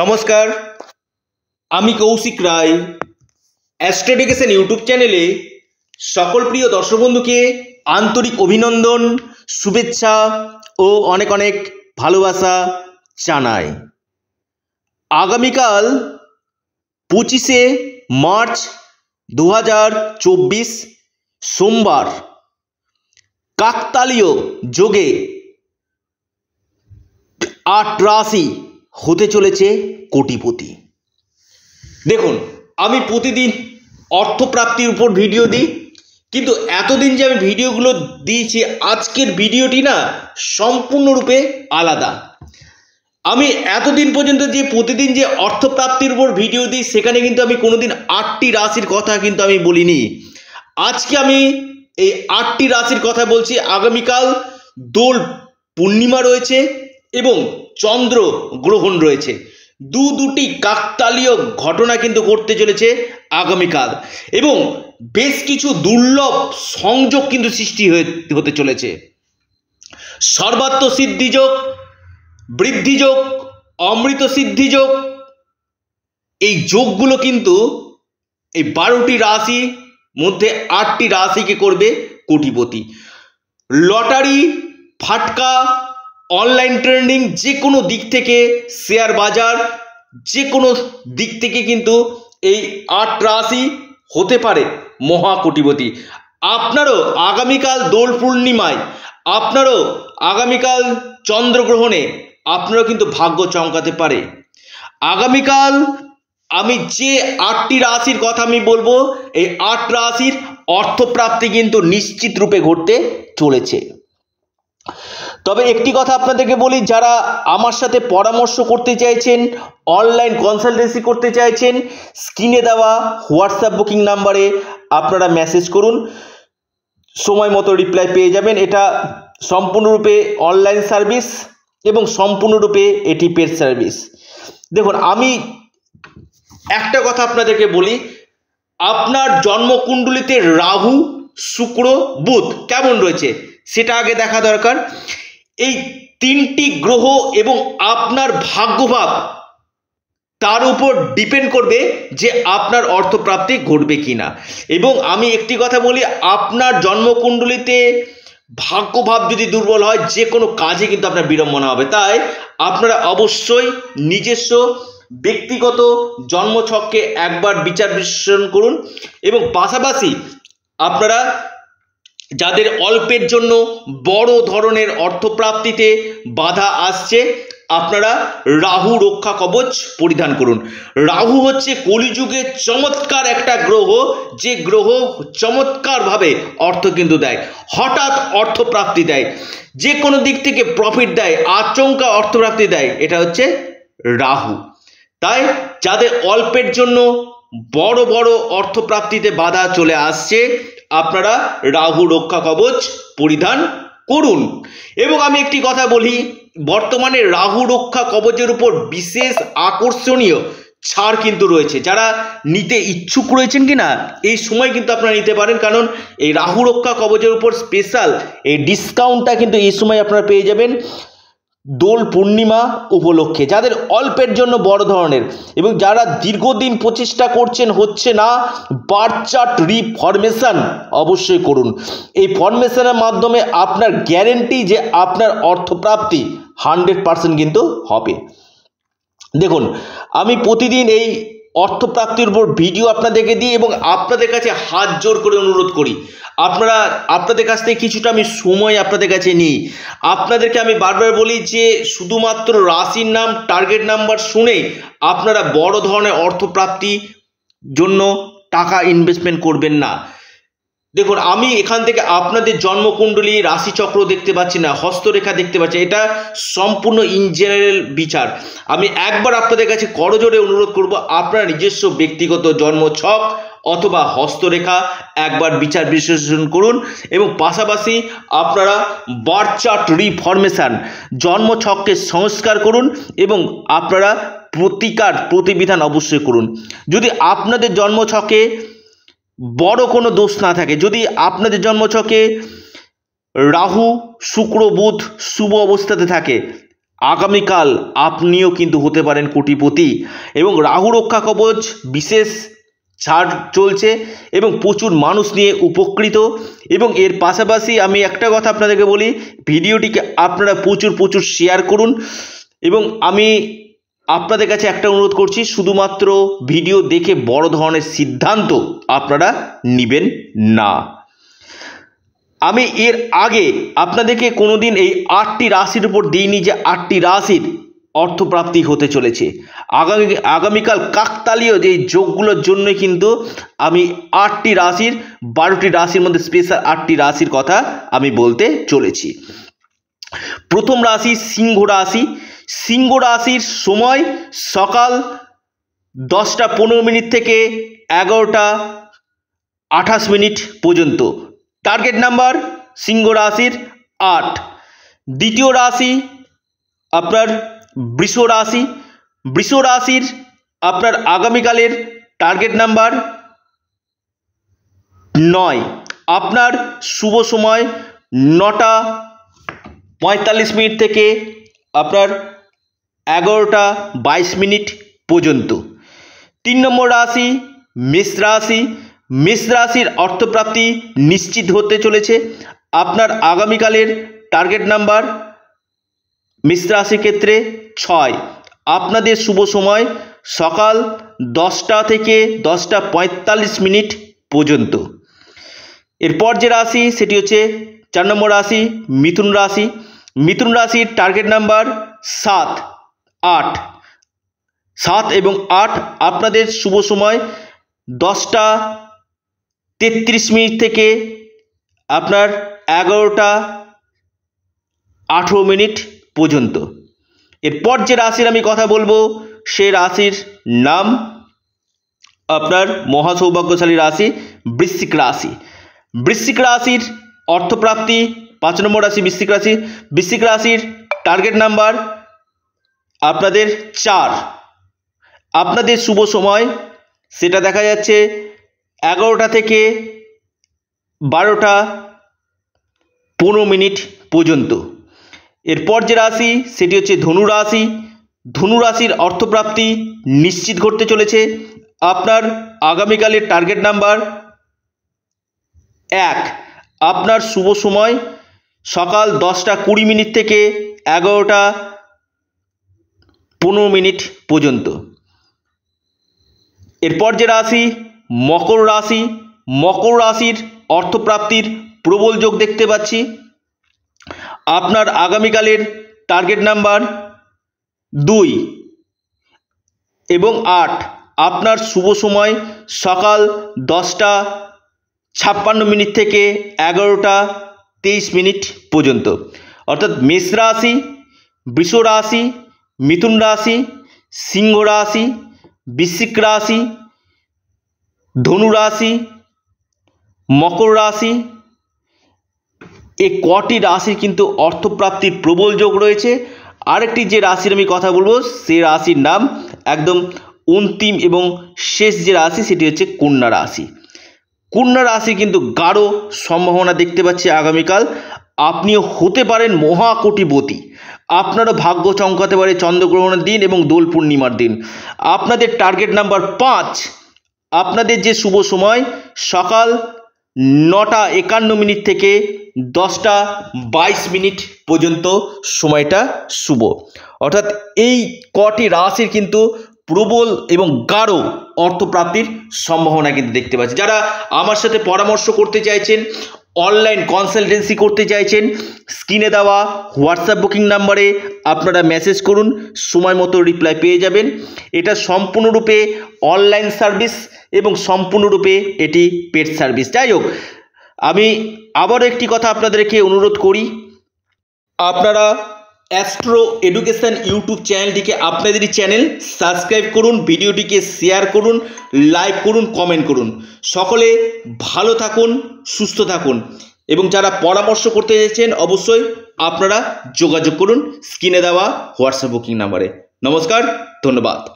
নমস্কার আমি কৌশিক রায় অ্যাস্ট্রোডিকেশন ইউটিউব চ্যানেলে সকল প্রিয় দর্শক বন্ধুকে আন্তরিক অভিনন্দন শুভেচ্ছা ও অনেক অনেক ভালোবাসা জানাই আগামীকাল পঁচিশে মার্চ দু সোমবার কাকতালীয় যোগে আট রাশি হতে চলেছে কোটিপতি দেখুন আমি প্রতিদিন অর্থপ্রাপ্তির উপর ভিডিও দিই কিন্তু এতদিন যে আমি ভিডিওগুলো দিয়েছি আজকের ভিডিওটি না সম্পূর্ণরূপে আলাদা আমি এতদিন পর্যন্ত যে প্রতিদিন যে অর্থপ্রাপ্তির উপর ভিডিও দিই সেখানে কিন্তু আমি কোনোদিন আটটি রাশির কথা কিন্তু আমি বলিনি আজকে আমি এই আটটি রাশির কথা বলছি আগামীকাল দোল পূর্ণিমা রয়েছে এবং চন্দ্র গ্রহণ রয়েছে দু দুটি কাকতালীয় ঘটনা কিন্তু ঘটতে চলেছে আগামীকাল এবং বেশ কিছু দুর্লভ সংযোগ কিন্তু সৃষ্টি হতে চলেছে সর্বাত্ম সিদ্ধিযোগ বৃদ্ধিযোগ অমৃত সিদ্ধিযোগ এই যোগগুলো কিন্তু এই বারোটি রাশি মধ্যে আটটি রাশিকে করবে কোটিপতি লটারি ফাটকা অনলাইন ট্রেন্ডিং যে কোনো দিক থেকে শেয়ার বাজার যে কোনো দিক থেকে কিন্তু এই আট রাশি হতে পারে মহা কোটিপতি আপনারও আগামীকাল দোল পূর্ণিমায় আপনারও আগামীকাল চন্দ্রগ্রহণে আপনারও কিন্তু ভাগ্য চমকাতে পারে আগামীকাল আমি যে আটটি রাশির কথা আমি বলবো এই আট রাশির অর্থপ্রাপ্তি কিন্তু নিশ্চিত রূপে ঘটতে চলেছে তবে একটি কথা আপনাদেরকে বলি যারা আমার সাথে পরামর্শ করতে চাইছেন অনলাইন কনসালটেন্সি করতে চাইছেন স্ক্রিনে দেওয়া হোয়াটসঅ্যাপ বুকিং নাম্বারে আপনারা মেসেজ করুন সময় মতো রিপ্লাই পেয়ে যাবেন এটা সম্পূর্ণরূপে অনলাইন সার্ভিস এবং সম্পূর্ণরূপে এটি পেড সার্ভিস দেখুন আমি একটা কথা আপনাদেরকে বলি আপনার জন্মকুণ্ডলিতে রাহু শুক্র বুধ কেমন রয়েছে সেটা আগে দেখা দরকার এই তিনটি গ্রহ এবং আপনার ভাগ্যভাব তার উপর ডিপেন্ড করবে যে আপনার অর্থপ্রাপ্তি ঘটবে কি না এবং আমি একটি কথা বলি আপনার জন্মকুণ্ডলিতে ভাগ্যভাব যদি দুর্বল হয় যে কোনো কাজে কিন্তু আপনার বিড়ম্বনা হবে তাই আপনারা অবশ্যই নিজস্ব ব্যক্তিগত জন্মছককে একবার বিচার বিশ্লেষণ করুন এবং পাশাপাশি আপনারা যাদের অল্পের জন্য বড় ধরনের অর্থপ্রাপ্তিতে বাধা আসছে আপনারা রাহু রক্ষা কবচ পরিধান করুন রাহু হচ্ছে কলিযুগে চমৎকার একটা গ্রহ যে গ্রহ চমৎকারভাবে অর্থ কিন্তু দেয় হঠাৎ অর্থপ্রাপ্তি দেয় যে কোনো দিক থেকে প্রফিট দেয় আচমকা অর্থপ্রাপ্তি দেয় এটা হচ্ছে রাহু তাই যাদের অল্পের জন্য বড় বড় অর্থপ্রাপ্তিতে বাধা চলে আসছে আপনারা রাহু রক্ষা কবচ পরিধান করুন এবং আমি একটি কথা বলি বর্তমানে রাহু রক্ষা কবচের উপর বিশেষ আকর্ষণীয় ছাড় কিন্তু রয়েছে যারা নিতে ইচ্ছুক রয়েছেন কি না এই সময় কিন্তু আপনারা নিতে পারেন কারণ এই রাহু রক্ষা কবচের উপর স্পেশাল এই ডিসকাউন্টটা কিন্তু এই সময় আপনারা পেয়ে যাবেন দোল পূর্ণিমা উপলক্ষে যাদের অল্পের জন্য বড় ধরনের এবং যারা দীর্ঘদিন প্রচেষ্টা করছেন হচ্ছে না বার্থ চার্ট রিফরমেশান অবশ্যই করুন এই ফরমেশানের মাধ্যমে আপনার গ্যারেন্টি যে আপনার অর্থপ্রাপ্তি হান্ড্রেড পারসেন্ট কিন্তু হবে দেখুন আমি প্রতিদিন এই অর্থপ্রাপ্তির উপর ভিডিও আপনাদেরকে দিই এবং আপনাদের কাছে হাত জোর করে অনুরোধ করি আপনারা আপনাদের কাছ থেকে কিছুটা আমি সময় আপনাদের কাছে নিই আপনাদেরকে আমি বারবার বলি যে শুধুমাত্র রাশির নাম টার্গেট নাম্বার শুনে আপনারা বড় ধরনের অর্থপ্রাপ্তি জন্য টাকা ইনভেস্টমেন্ট করবেন না দেখুন আমি এখান থেকে আপনাদের জন্মকুণ্ডলী রাশিচক্র দেখতে পাচ্ছি না হস্তরেখা দেখতে পাচ্ছি এটা সম্পূর্ণ ইন জেনারেল বিচার আমি একবার আপনাদের কাছে করজোরে অনুরোধ করব আপনার নিজস্ব ব্যক্তিগত জন্মছক অথবা হস্তরেখা একবার বিচার বিশ্লেষণ করুন এবং পাশাপাশি আপনারা বার্চার্ট রিফরমেশান জন্মছককে সংস্কার করুন এবং আপনারা প্রতিকার প্রতিবিধান অবশ্যই করুন যদি আপনাদের জন্মছকে বড় কোনো দোষ না থাকে যদি আপনাদের জন্মছকে রাহু শুক্র বুধ শুভ অবস্থাতে থাকে আগামীকাল আপনিও কিন্তু হতে পারেন কোটিপতি এবং রাহু রক্ষা কবচ বিশেষ ছাড় চলছে এবং প্রচুর মানুষ নিয়ে উপকৃত এবং এর পাশাপাশি আমি একটা কথা আপনাদেরকে বলি ভিডিওটিকে আপনারা প্রচুর প্রচুর শেয়ার করুন এবং আমি আপনাদের কাছে একটা অনুরোধ করছি শুধুমাত্র ভিডিও দেখে বড় ধরনের সিদ্ধান্ত আপনারা নেবেন না আমি এর আগে আপনাদেরকে কোনো দিন এই আটটি রাশির উপর দিইনি যে আটটি রাশির অর্থপ্রাপ্তি হতে চলেছে আগামী আগামীকাল কাকতালীয় যে যোগগুলোর জন্য কিন্তু আমি আটটি রাশির বারোটি রাশির মধ্যে স্পেশাল আটটি রাশির কথা আমি বলতে চলেছি প্রথম রাশি সিংহ রাশি সিংহ রাশির সময় সকাল দশটা পনেরো মিনিট থেকে এগারোটা আঠাশ মিনিট পর্যন্ত টার্গেট নাম্বার সিংহ রাশির আট দ্বিতীয় রাশি আপনার বৃষ রাশি বৃষ রাশির আপনার আগামীকালের টার্গেট নাম্বার নয় আপনার শুভ সময় নটা পঁয়তাল্লিশ মিনিট থেকে আপনার এগারোটা বাইশ মিনিট পর্যন্ত তিন নম্বর রাশি মেষ রাশি মেষ রাশির অর্থপ্রাপ্তি নিশ্চিত হতে চলেছে আপনার আগামীকালের টার্গেট নাম্বার মেষ রাশির ক্ষেত্রে ছয় আপনাদের শুভ সময় সকাল দশটা থেকে দশটা পঁয়তাল্লিশ মিনিট পর্যন্ত এরপর যে রাশি সেটি হচ্ছে চার নম্বর রাশি মিথুন রাশি মিথুন রাশির টার্গেট নাম্বার সাত আট সাত এবং আট আপনাদের শুভ সময় দশটা তেত্রিশ মিনিট থেকে আপনার এগারোটা আঠেরো মিনিট পর্যন্ত এরপর যে রাশির আমি কথা বলবো সে রাশির নাম আপনার মহা সৌভাগ্যশালী রাশি বৃশ্চিক রাশি বৃশ্চিক রাশির অর্থপ্রাপ্তি পাঁচ নম্বর রাশি বৃশ্চিক রাশি বৃশ্চিক রাশির টার্গেট নাম্বার আপনাদের চার আপনাদের শুভ সময় সেটা দেখা যাচ্ছে এগারোটা থেকে বারোটা পনেরো মিনিট পর্যন্ত এরপর যে রাশি সেটি হচ্ছে ধনু রাশি ধনু রাশির অর্থপ্রাপ্তি নিশ্চিত ঘটতে চলেছে আপনার আগামীকালের টার্গেট নাম্বার এক আপনার শুভ সময় সকাল দশটা কুড়ি মিনিট থেকে এগারোটা পনেরো মিনিট পর্যন্ত এরপর যে রাশি মকর রাশি মকর রাশির অর্থপ্রাপ্তির প্রবল যোগ দেখতে পাচ্ছি আপনার আগামীকালের টার্গেট নাম্বার দুই এবং আট আপনার শুভ সময় সকাল দশটা ছাপ্পান্ন মিনিট থেকে এগারোটা তেইশ মিনিট পর্যন্ত অর্থাৎ মেষ রাশি বৃষ রাশি মিথুন রাশি সিংহ রাশি বিশ্বিক রাশি ধনু রাশি মকর রাশি এ কটি রাশির কিন্তু অর্থপ্রাপ্তির প্রবল যোগ রয়েছে আরেকটি যে রাশির আমি কথা বলবো সে রাশির নাম একদম অন্তিম এবং শেষ যে রাশি সেটি হচ্ছে কন্যা রাশি কন্যা রাশি কিন্তু গাঢ় সম্ভাবনা দেখতে পাচ্ছি আগামীকাল আপনিও হতে পারেন মহাকোটিপতি আপনারও ভাগ্য চমকাতে পারে চন্দ্রগ্রহণের দিন এবং দোল পূর্ণিমার দিন আপনাদের টার্গেট নাম্বার পাঁচ আপনাদের যে শুভ সময় সকাল নটা একান্ন মিনিট থেকে দশটা বাইশ মিনিট পর্যন্ত সময়টা শুভ অর্থাৎ এই কটি রাশির কিন্তু প্রবল এবং গাঢ় অর্থপ্রাপ্তির সম্ভাবনা কিন্তু দেখতে পাচ্ছি যারা আমার সাথে পরামর্শ করতে চাইছেন অনলাইন কনসালটেন্সি করতে চাইছেন স্ক্রিনে দেওয়া হোয়াটসঅ্যাপ বুকিং নাম্বারে আপনারা মেসেজ করুন সময় মতো রিপ্লাই পেয়ে যাবেন এটা সম্পূর্ণরূপে অনলাইন সার্ভিস এবং সম্পূর্ণরূপে এটি পেড সার্ভিস যাই হোক আমি আবারও একটি কথা আপনাদেরকে অনুরোধ করি আপনারা অ্যাস্ট্রো এডুকেশান ইউটিউব চ্যানেলটিকে আপনাদেরই চ্যানেল সাবস্ক্রাইব করুন ভিডিওটিকে শেয়ার করুন লাইক করুন কমেন্ট করুন সকলে ভালো থাকুন সুস্থ থাকুন এবং যারা পরামর্শ করতে চাইছেন অবশ্যই আপনারা যোগাযোগ করুন স্ক্রিনে দেওয়া হোয়াটসঅ্যাপ বুকিং নাম্বারে নমস্কার ধন্যবাদ